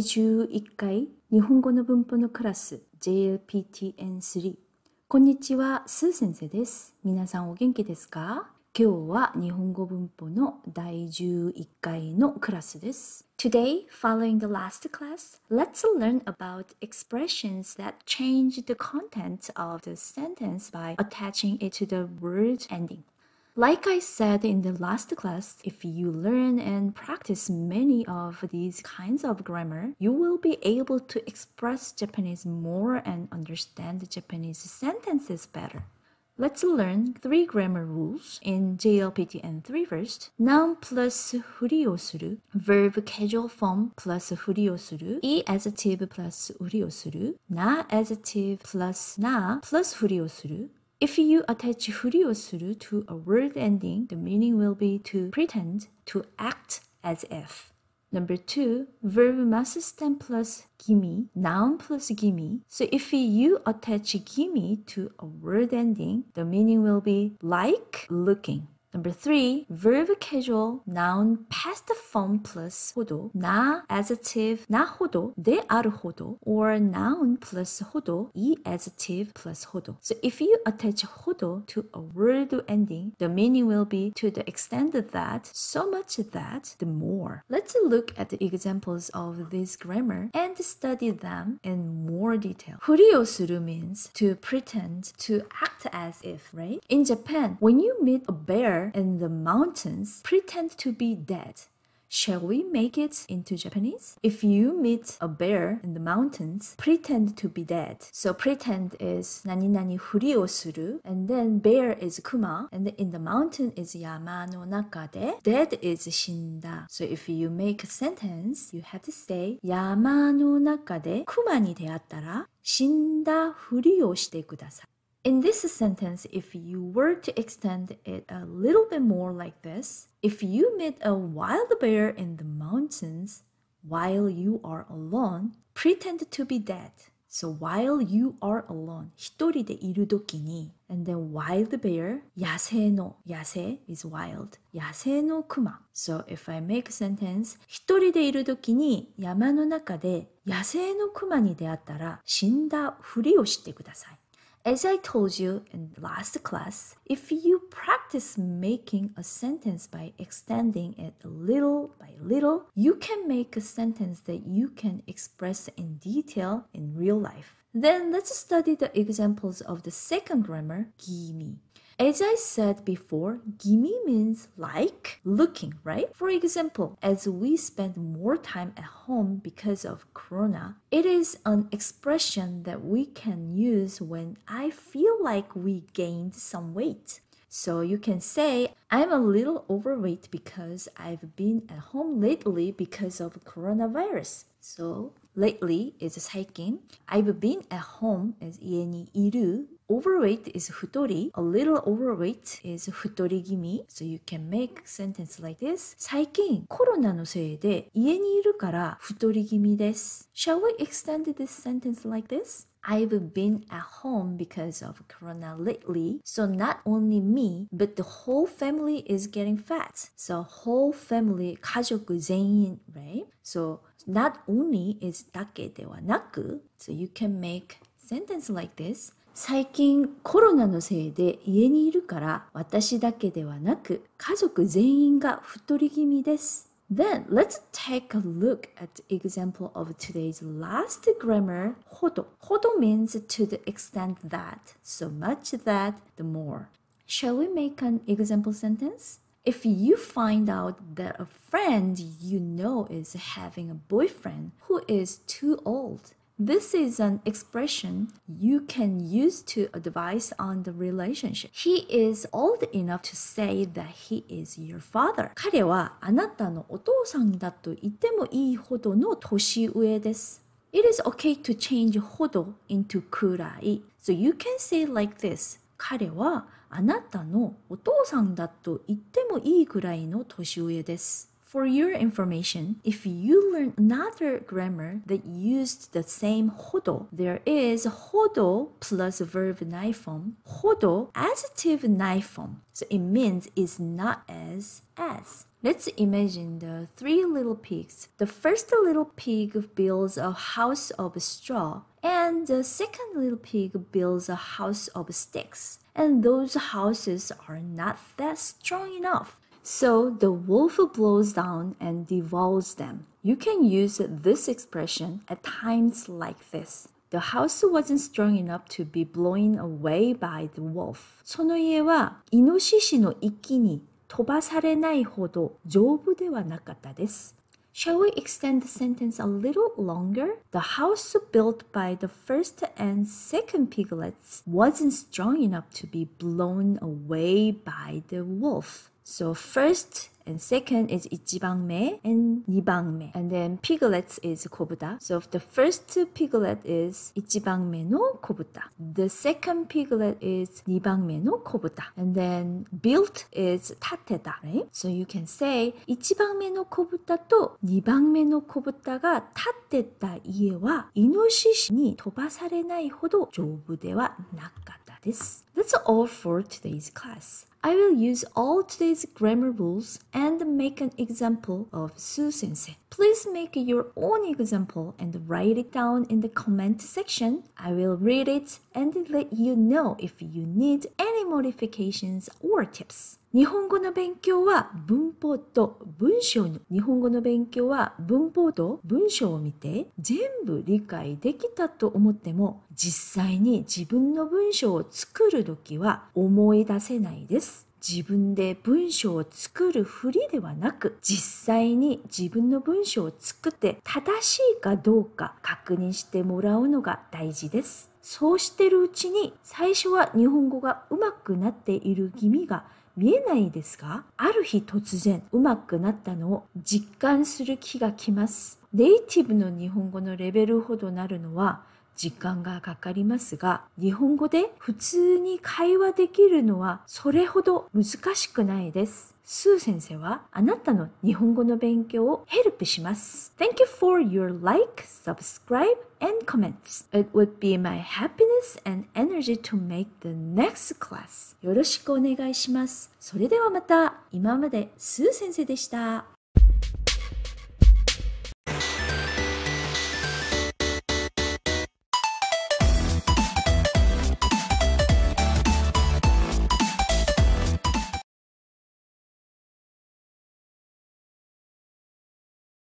第11回日本語の文法のクラス JLPTN3 こんにちは、スー先生です。皆さんお元気ですか今日は日本語文法の第11回のクラスです。Today, following the last class, let's learn about expressions that change the content of the sentence by attaching it to the word ending. Like I said in the last class, if you learn and practice many of these kinds of grammar, you will be able to express Japanese more and understand Japanese sentences better. Let's learn three grammar rules in JLPT N3 first. Noun plus ふりをする Verb casual form plus ふりをする E adjective plus ふりをする Na adjective plus na plus ふりをする if you attach suru to a word ending, the meaning will be to pretend, to act as if. Number two, verb master stem plus gimme, noun plus gimme. So if you attach gimme to a word ending, the meaning will be like looking. Number three, verb casual, noun past form plus 호도, 나 adjective 나 호도, 내 아르 호도, or noun plus 호도, 이 adjective plus 호도. So if you attach 호도 to a word ending, the meaning will be to the extent that, so much that, the more. Let's look at the examples of this grammar and study them in more detail. 후리오스루 means to pretend, to act as if, right? In Japan, when you meet a bear and the mountains pretend to be dead. Shall we make it into Japanese? If you meet a bear in the mountains, pretend to be dead. So pretend is 何々ふりをする and then bear is kuma and in the mountain is 山の中で dead is 死んだ So if you make a sentence, you have to say 山の中で熊に出会ったら死んだふりをしてください in this sentence, if you were to extend it a little bit more like this, if you meet a wild bear in the mountains while you are alone, pretend to be dead. So while you are alone, 一人でいる時に and then wild bear, 野生の、野生 is wild, So if I make a sentence, 一人でいる時に山の中で野生の熊に出会ったら死んだふりをしてください。as I told you in the last class, if you practice making a sentence by extending it little by little, you can make a sentence that you can express in detail in real life. Then let's study the examples of the second grammar, 기미. As I said before, gimme means like, looking, right? For example, as we spend more time at home because of corona, it is an expression that we can use when I feel like we gained some weight. So you can say, I'm a little overweight because I've been at home lately because of coronavirus. So Lately is hiking. I've been at home as 이엔이 이루. Overweight is 후토리. A little overweight is 후토리기미. So you can make sentence like this. Shall we extend this sentence like this? I've been at home because of corona lately. So not only me, but the whole family is getting fat. So whole family, 가족全員, right? So not only is だけではなく、so you can make sentence like this 最近コロナのせいで家にいるから私だけではなく家族全員が太り気味です。Then let's take a look at the example of today's last grammar, ほど。ほど means to the extent that, so much that, the more. Shall we make an example sentence? If you find out that a friend you know is having a boyfriend who is too old, this is an expression you can use to advise on the relationship. He is old enough to say that he is your father. 彼はあなたのお父さんだと言ってもいいほどの年上です。It is okay to change ほど into くらい。So you can say like this. 彼はあなたのお父さんだと言ってもいいくらいの年上です。For your information, if you learn another grammar that used the same hodo, there hodo plus verb naifom, hodo adjective naifom. So it means it's not as as. Let's imagine the three little pigs. The first little pig builds a house of straw, and the second little pig builds a house of sticks. And those houses are not that strong enough. So the wolf blows down and devours them. You can use this expression at times like this. The house wasn't strong enough to be blown away by the wolf. その家はイノシシの息に飛ばされないほど丈夫ではなかったです。Shall we extend the sentence a little longer? The house built by the first and second piglets wasn't strong enough to be blown away by the wolf. So first and second is 이지방매 and 니방매 and then piglets is 고부다. So the first piglet is no 고부다. The second piglet is no 고부다. And then built is 타테다. Right? So you can say 이지방매노 고부다 또 니방매노 고부다가 타테다 이해와 이노시신이 도바사레나이 호도 조부대와 낙가다. This that's all for today's class. I will use all today's grammar rules and make an example of Su sensei. Please make your own example and write it down in the comment section. I will read it and let you know if you need any modifications or tips. 日本語の勉強は文法と文章の日本語の勉強は文法と文章を見て全部理解できたと思っても実際に自分の文章を作るときは思い出せないです。自分で文章を作るふりではなく、実際に自分の文章を作って正しいかどうか確認してもらうのが大事です。そうしてるうちに最初は日本語がうまくなっている気味が見えないですが、ある日突然うまくなったのを実感する気がきます。ネイティブの日本語のレベルほどなるのは時間がかかりますが、日本語で普通に会話できるのはそれほど難しくないです。スー先生はあなたの日本語の勉強をヘルプします。Thank you for your like, subscribe and comments. It would be my happiness and energy to make the next class. よろしくお願いします。それではまた、今までスー先生でした。